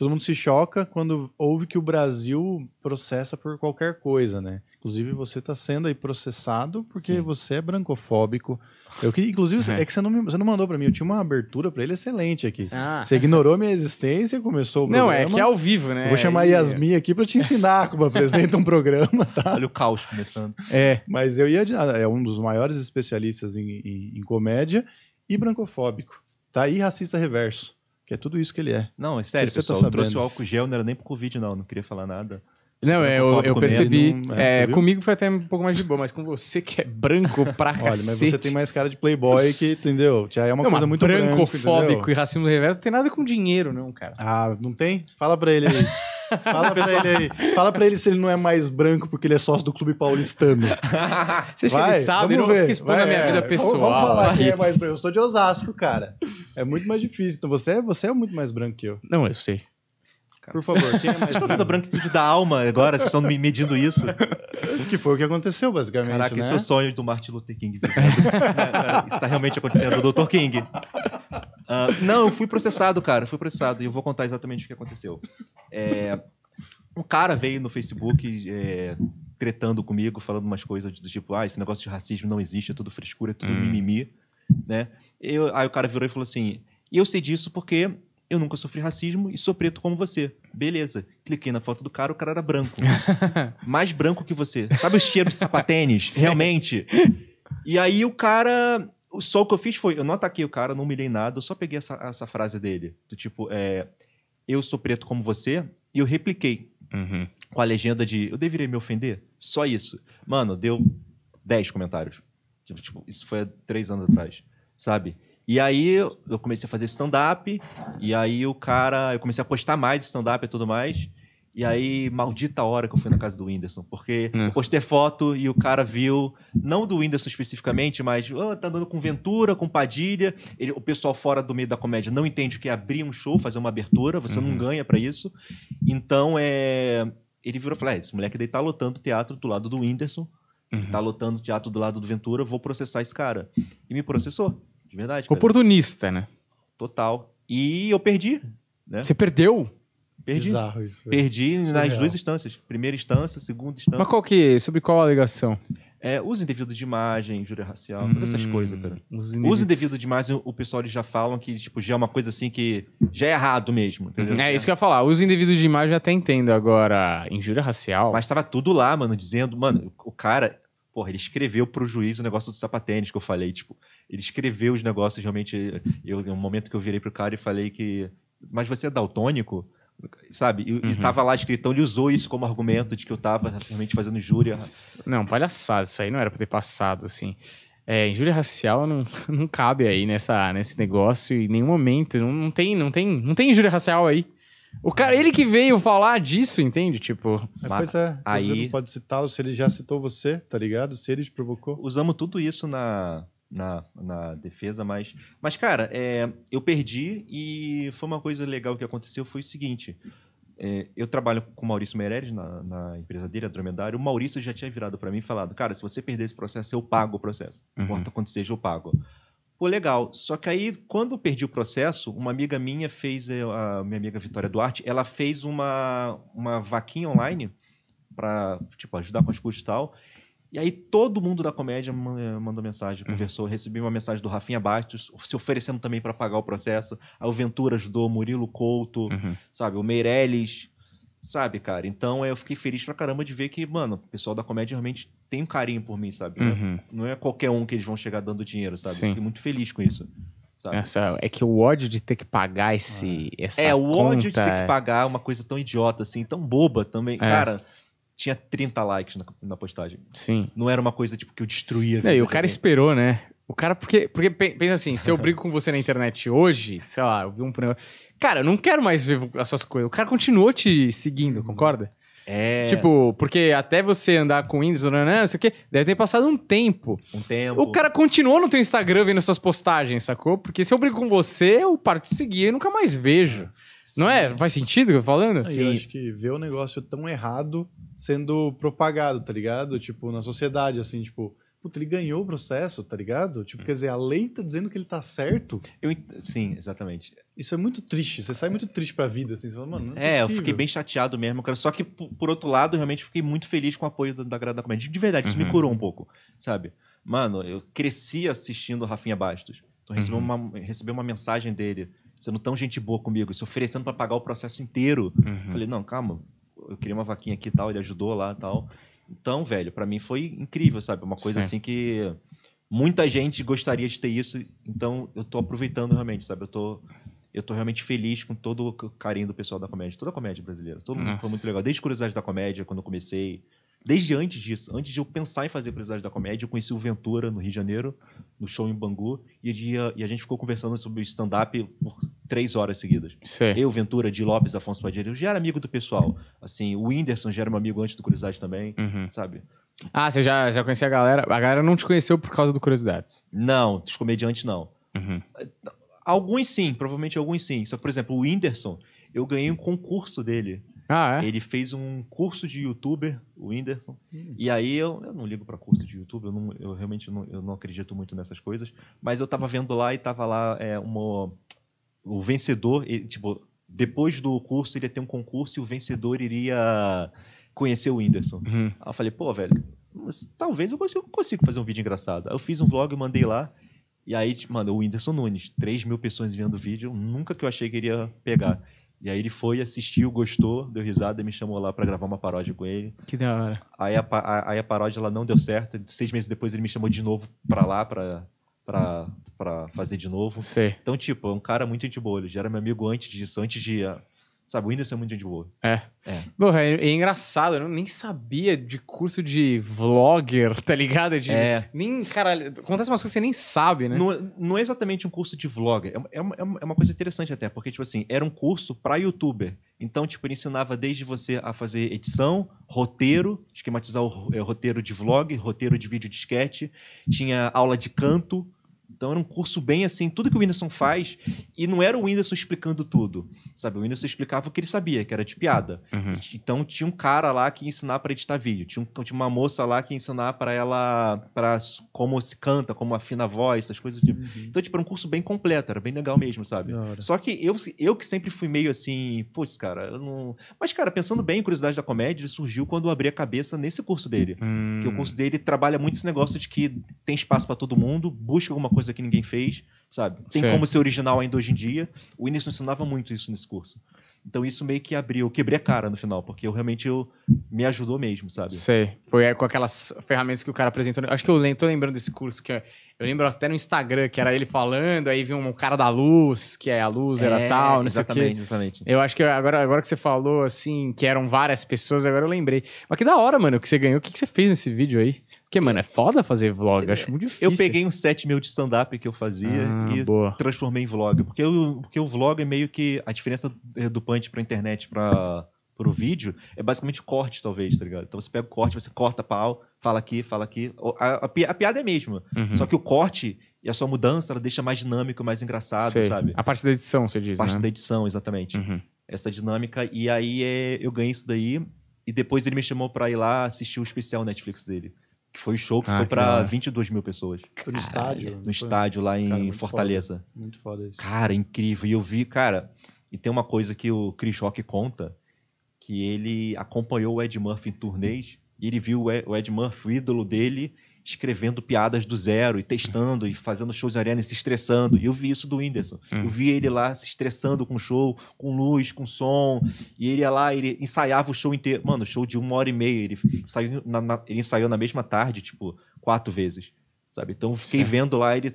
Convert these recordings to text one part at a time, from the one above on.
todo mundo se choca quando ouve que o Brasil processa por qualquer coisa, né? Inclusive, você está sendo aí processado porque Sim. você é brancofóbico. Eu que inclusive, é. é que você não, me, você não mandou para mim. Eu tinha uma abertura para ele excelente aqui. Ah. Você ignorou minha existência, e começou o não, é programa. Não, é que é ao vivo, né? Eu vou chamar e... É Yasmin aqui para te ensinar como apresenta um programa, tá? Olha o caos começando. É. Mas eu ia... Ah, é um dos maiores especialistas em, em, em comédia e brancofóbico. Tá aí racista reverso. Que é tudo isso que ele é. Não, é sério, você pessoal. Tá eu trouxe o álcool gel, não era nem pro Covid, não. Não queria falar nada. É, não, é, eu, eu percebi. Não, é, é, comigo foi até um pouco mais de boa, mas com você que é branco pra Olha, cacete. mas você tem mais cara de playboy que, entendeu? Já é uma não, coisa muito branco. Brancofóbico e racismo reverso não tem nada com dinheiro, não, cara. Ah, não tem? Fala pra ele aí. Fala pra ele aí. Fala pra ele se ele não é mais branco porque ele é sócio do Clube Paulistano. Você acha que ele sabe? Vamos ver. Não a minha vida pessoal. É, vamos, vamos falar quem é mais branco. Eu sou de Osasco, cara. É muito mais difícil. Então você, é, você é muito mais branco que eu. Não, eu sei. Por favor, quem é mais Vocês estão tá vendo a branquitude da alma agora? Vocês estão me medindo isso? Que foi o que aconteceu, basicamente. Caraca, né? esse é né? o sonho do Martin Luther King. É, Está realmente acontecendo, o Dr. King. Uh, não, eu fui processado, cara. Fui processado. E eu vou contar exatamente o que aconteceu. É, um cara veio no Facebook é, tretando comigo, falando umas coisas do tipo: ah, esse negócio de racismo não existe, é tudo frescura, é tudo hum. mimimi. Né? Eu, aí o cara virou e falou assim: e eu sei disso porque eu nunca sofri racismo e sou preto como você. Beleza. Cliquei na foto do cara, o cara era branco. Mais branco que você. Sabe o cheiro de sapatênis? Realmente. E aí o cara só o que eu fiz foi, eu não ataquei o cara, não humilhei nada, eu só peguei essa, essa frase dele, do tipo, é, eu sou preto como você, e eu repliquei. Uhum. Com a legenda de, eu deveria me ofender? Só isso. Mano, deu 10 comentários. Tipo, tipo, isso foi há 3 anos atrás, sabe? E aí eu comecei a fazer stand-up, e aí o cara, eu comecei a postar mais stand-up e tudo mais. E aí, maldita hora que eu fui na casa do Whindersson, porque é. eu postei foto e o cara viu, não do Whindersson especificamente, mas oh, tá andando com Ventura, com Padilha. Ele, o pessoal fora do meio da comédia não entende o que é abrir um show, fazer uma abertura, você uhum. não ganha para isso. Então, é, ele virou e falou: ah, esse moleque daí tá lotando teatro do lado do Whindersson, uhum. tá lotando teatro do lado do Ventura, vou processar esse cara. E me processou, de verdade. Oportunista, né? Total. E eu perdi. Né? Você perdeu? Perdi. Bizarro isso. Perdi Surreal. nas duas instâncias. Primeira instância, segunda instância. Mas qual que é? Sobre qual a alegação? É, uso indevido de imagem, injúria racial, hum, todas essas hum, coisas, cara. Uso indevido. uso indevido de imagem, o pessoal eles já falam que, tipo, já é uma coisa assim que já é errado mesmo, entendeu? É, isso que eu ia falar. Uso indevido de imagem eu até entendo agora. Injúria racial. Mas tava tudo lá, mano, dizendo, mano, o cara, porra, ele escreveu pro juiz o negócio do sapatênis que eu falei, tipo, ele escreveu os negócios, realmente, eu, um momento que eu virei pro cara e falei que, mas você é daltônico? sabe? E uhum. estava lá escrito, então ele usou isso como argumento de que eu estava realmente fazendo injúria. Não, palhaçada, isso aí não era pra ter passado, assim. É, injúria racial não, não cabe aí nessa, nesse negócio em nenhum momento. Não, não, tem, não, tem, não tem injúria racial aí. O cara, ele que veio falar disso, entende? Tipo. É, é, pois é, aí... você não pode citá-lo se ele já citou você, tá ligado? Se ele te provocou. Usamos tudo isso na, na, na defesa, mas. Mas, cara, é, eu perdi e foi uma coisa legal que aconteceu foi o seguinte. É, eu trabalho com o Maurício Meireles na, na, empresa dele, a Dromedário. O Maurício já tinha virado para mim e falado: Cara, se você perder esse processo, eu pago o processo. Não uhum. importa quanto seja, eu pago. Pô, legal. Só que aí, quando eu perdi o processo, uma amiga minha fez, é, a minha amiga Vitória Duarte, ela fez uma, uma vaquinha online para tipo, ajudar com as custas e tal. E aí todo mundo da comédia eh, mandou mensagem, uhum. conversou. Uhum. Recebi uma mensagem do Rafinha Bastos, se oferecendo também para pagar o processo. Aí o Ventura ajudou, Murilo Couto, uhum. sabe? O Meirelles, sabe, cara? Então eu fiquei feliz pra caramba de ver que, mano, o pessoal da comédia realmente tem um carinho por mim, sabe? É uhum. Não é qualquer um que eles vão chegar dando dinheiro, sabe? Sim. Eu fiquei muito feliz com isso. Nossa, é que o ódio de ter que pagar esse, ah. essa É, o ódio de ter que pagar é uma coisa tão idiota, assim, tão boba também. É. Cara, tinha 30 likes na, na postagem. Sim. Não era uma coisa tipo que eu destruía. Não, e o cara esperou, né? O cara, porque, porque pensa assim, se eu brigo com você na internet hoje, sei lá, eu vi um Cara, eu não quero mais ver as suas coisas. O cara continuou te seguindo, uhum. concorda? É. Tipo, porque até você andar com índios não, não, não sei o quê, deve ter passado um tempo. Um tempo. O cara continuou no teu Instagram vendo suas postagens, sacou? Porque se eu brigo com você, eu parto de seguir e nunca mais vejo. É. Não é? Faz sentido o que eu tô falando? Aí eu acho que ver o negócio tão errado sendo propagado, tá ligado? Tipo, na sociedade, assim, tipo, puta, ele ganhou o processo, tá ligado? Tipo, quer dizer, a lei tá dizendo que ele tá certo. Eu ent- Sim, exatamente. Isso é muito triste. Você sai muito triste pra vida, assim. Você fala, mano, não é, É, eu fiquei bem chateado mesmo, cara. Só que, por outro lado, eu realmente fiquei muito feliz com o apoio da, grada da comédia. De verdade, isso me uhum. curou um pouco, sabe? Mano, eu cresci assistindo o Rafinha Bastos. Então, recebi, Uhum. uma, recebi uma mensagem dele sendo tão gente boa comigo, se oferecendo para pagar o processo inteiro. Uhum. Falei, não, calma, eu queria uma vaquinha aqui e tal, ele ajudou lá e tal. Então, velho, para mim foi incrível, sabe? Uma coisa Sim. assim que muita gente gostaria de ter isso, então eu tô aproveitando realmente, sabe? Eu tô eu tô realmente feliz com todo o carinho do pessoal da comédia, toda a comédia brasileira. Todo mundo foi muito legal, desde Curiosidade da Comédia, quando eu comecei, desde antes disso, antes de eu pensar em fazer Curiosidade da Comédia, eu conheci o Ventura no Rio de Janeiro, no show em Bangu, e, e a gente ficou conversando sobre stand-up por três horas seguidas. Sim. Eu, Ventura, Di Lopes, Afonso Padilha, eu já era amigo do pessoal. Assim, o Whindersson já era meu amigo antes do Curiosidade também, uhum. sabe? Ah, você já, já conhecia a galera? A galera não te conheceu por causa do Curiosidades? Não, dos comediantes não. Uhum. Alguns sim, provavelmente alguns sim. Só que, por exemplo, o Whindersson, eu ganhei um concurso dele ah, é? Ele fez um curso de youtuber, o Whindersson. Hum. E aí eu, eu não ligo para curso de youtuber, eu, eu realmente não, eu não acredito muito nessas coisas. Mas eu tava vendo lá e tava lá é, uma, o vencedor, tipo, depois do curso iria ter um concurso e o vencedor iria conhecer o Whindersson. Uhum. Aí eu falei, pô, velho, talvez eu consiga, consiga fazer um vídeo engraçado. Aí eu fiz um vlog, mandei lá. E aí, tipo, mano, o Whindersson Nunes, 3 mil pessoas vendo o vídeo, nunca que eu achei que iria pegar. E aí ele foi, assistiu, gostou, deu risada e me chamou lá para gravar uma paródia com ele. Que da hora. Aí a, a, aí a paródia ela não deu certo. Seis meses depois ele me chamou de novo para lá, para pra, pra fazer de novo. Então, tipo, é um cara muito de boa. Ele já era meu amigo antes disso, antes de ah, Sabe, o Whindersson é muito gente boa. É. É. é, é engraçado, eu nem sabia de curso de vlogger, tá ligado? De, é. Nem, caralho, acontece umas coisas que você nem sabe, né? Não, é, não é exatamente um curso de vlogger, é, é, é uma, é uma coisa interessante até, porque, tipo assim, era um curso para youtuber. Então, tipo, ele ensinava desde você a fazer edição, roteiro, esquematizar o roteiro de vlog, roteiro de vídeo de sketch, tinha aula de canto, então era um curso bem assim, tudo que o Whindersson faz, e não era o Whindersson explicando tudo, sabe? O Whindersson explicava o que ele sabia, que era de piada. Uhum. Então tinha um cara lá que ia ensinar para editar vídeo, tinha, um, tinha, uma moça lá que ia ensinar para ela para como se canta, como afina a voz, essas coisas tipo. Uhum. Então tipo, era um curso bem completo, era bem legal mesmo, sabe? Só que eu, eu que sempre fui meio assim, putz, cara, eu não... Mas cara, pensando bem, Curiosidade da Comédia, ele surgiu quando eu abri a cabeça nesse curso dele. Hum. Que o curso dele trabalha muito esse negócio de que tem espaço para todo mundo, busca alguma coisa coisa que ninguém fez, sabe? Tem como ser original ainda hoje em dia. O Inês ensinava muito isso nesse curso. Então isso meio que abriu, eu quebrei a cara no final, porque eu realmente eu, me ajudou mesmo, sabe? Sei. Foi é, com aquelas ferramentas que o cara apresentou. Acho que eu tô lembrando desse curso, que é, eu lembro até no Instagram, que era ele falando, aí vi um cara da luz, que é a luz era é, tal, não sei o quê. Exatamente, exatamente. Eu acho que agora, agora que você falou, assim, que eram várias pessoas, agora eu lembrei. Mas que da hora, mano, que você ganhou. O que, que você fez nesse vídeo aí? Porque, mano, é foda fazer vlog, eu acho muito difícil. Eu peguei um set meu de stand-up que eu fazia ah, e boa. transformei em vlog. Porque, eu, porque o vlog é meio que a diferença do punch pra internet, pra pro vídeo, é basicamente corte, talvez, tá ligado? Então você pega o corte, você corta pau, fala aqui, fala aqui. A, a, a piada é a mesma. Uhum. Só que o corte e a sua mudança, ela deixa mais dinâmico, mais engraçado, Sei. sabe? A parte da edição, você diz, A parte né? da edição, exatamente. Uhum. Essa dinâmica. E aí é, eu ganhei isso daí. E depois ele me chamou pra ir lá assistir o especial Netflix dele. Que foi o show que ah, foi que pra é. 22 mil pessoas. Foi no estádio? No foi... estádio, lá em cara, muito Fortaleza. Foda. Muito foda isso. Cara, incrível. E eu vi, cara... E tem uma coisa que o Chris Rock conta, que ele acompanhou o Ed Murphy em turnês e ele viu o Ed Murphy, o ídolo dele, escrevendo piadas do zero e testando e fazendo shows na arena e se estressando. E eu vi isso do Whindersson. Hum. Eu vi ele lá se estressando com show, com luz, com som. E ele ia lá, ele ensaiava o show inteiro. Mano, show de uma hora e meia. Ele na, na ele ensaiou na mesma tarde, tipo, quatro vezes sabe? Então fiquei certo. vendo lá ele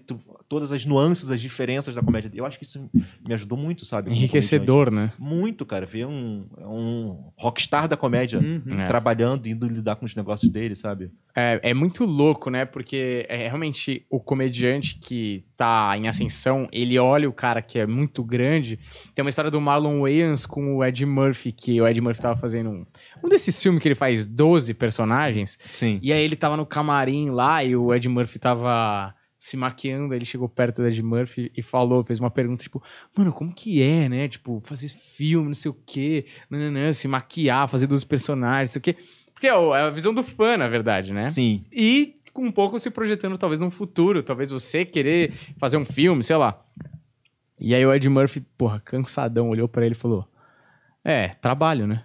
todas as nuances, as diferenças da comédia. Eu acho que isso me ajudou muito, sabe? Enriquecedor, né? Muito, cara. Ver um, é um rockstar da comédia uhum. É. trabalhando, indo lidar com os negócios dele, sabe? É, é muito louco, né? Porque é realmente o comediante que tá em ascensão, ele olha o cara que é muito grande. Tem uma história do Marlon Wayans com o Ed Murphy, que o Ed Murphy tava fazendo um, um desses filmes que ele faz 12 personagens. Sim. E aí ele tava no camarim lá e o Ed Murphy tava se maquiando, ele chegou perto do Ed Murphy e falou, fez uma pergunta, tipo, mano, como que é, né? Tipo, fazer filme, não sei o quê, nananã, se maquiar, fazer 12 personagens, não sei o quê. Porque é, é a visão do fã, na verdade, né? Sim. E com um pouco se projetando, talvez, no futuro. Talvez você querer fazer um filme, sei lá. E aí o Ed Murphy, porra, cansadão, olhou para ele e falou: É, trabalho, né?